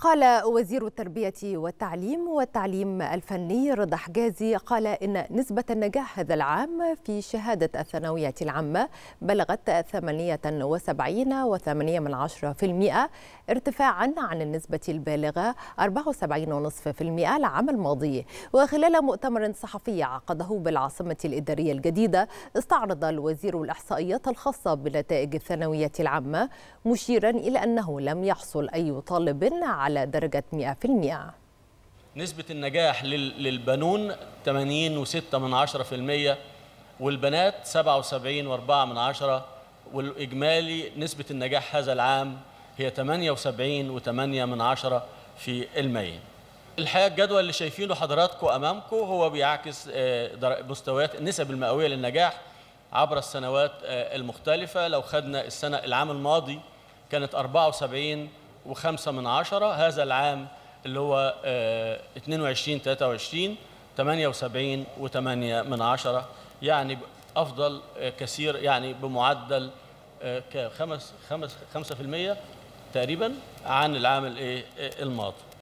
قال وزير التربية والتعليم والتعليم الفني رضا حجازي قال إن نسبة النجاح هذا العام في شهادة الثانوية العامة بلغت 78.8% ارتفاعا عن النسبة البالغة 74.5% العام الماضي وخلال مؤتمر صحفي عقده بالعاصمة الإدارية الجديدة استعرض الوزير الإحصائيات الخاصة بنتائج الثانوية العامة مشيرا إلى أنه لم يحصل أي طالب على على درجة 100% نسبة النجاح للبنون 80.6 من 10% والبنات 77.4 والإجمالي نسبة النجاح هذا العام هي 78.8 من عشرة في المية الحقيقة الجدول اللي شايفينه حضراتكم أمامكم هو بيعكس آه، مستويات النسب المئوية للنجاح عبر السنوات آه، المختلفة لو خدنا السنة العام الماضي كانت 74 وخمسة من عشرة هذا العام اللي هو 22 23 78 و8 من عشرة يعني أفضل آه، كثير يعني بمعدل آه، خمس خمس 5% تقريبا عن العام آه، الماضي